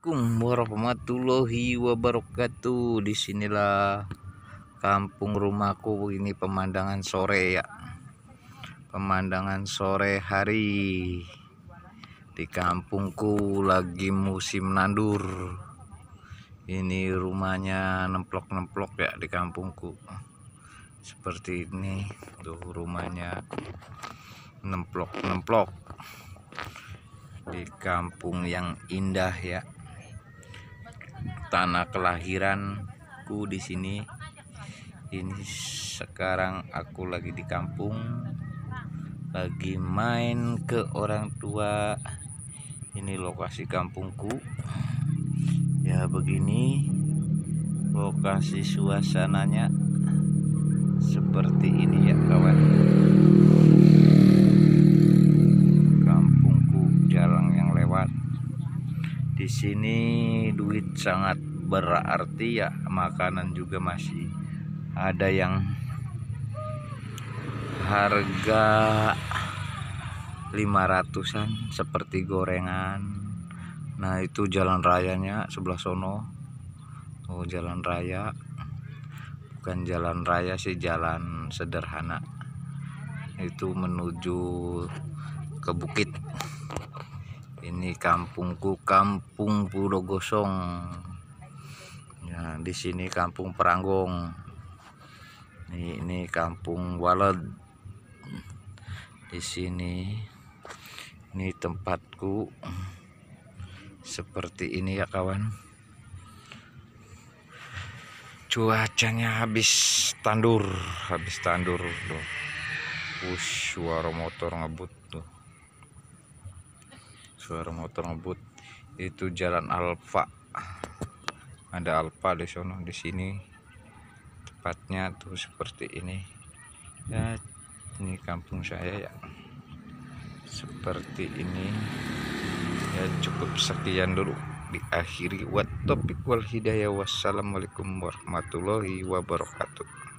Assalamualaikum warahmatullahi wabarakatuh. Disinilah kampung rumahku. Ini pemandangan sore ya. Pemandangan sore hari di kampungku lagi musim nandur. Ini rumahnya nemplok-nemplok ya di kampungku. Seperti ini tuh rumahnya nemplok-nemplok di kampung yang indah ya tanah kelahiranku di sini ini sekarang aku lagi di kampung lagi main ke orang tua ini lokasi kampungku ya begini lokasi suasananya seperti ini ya kawan di sini duit sangat berarti ya makanan juga masih ada yang harga 500-an seperti gorengan nah itu jalan rayanya sebelah sono oh jalan raya bukan jalan raya sih jalan sederhana itu menuju ke bukit ini kampungku kampung Pulau Gosong ya di sini kampung Peranggong ini, ini kampung Walad di sini ini tempatku seperti ini ya kawan cuacanya habis tandur habis tandur tuh push suara motor ngebut tuh suara motor ngebut itu jalan Alfa ada Alfa di sana di sini tepatnya tuh seperti ini ya ini kampung saya ya seperti ini ya cukup sekian dulu diakhiri wa topik wal hidayah wassalamualaikum warahmatullahi wabarakatuh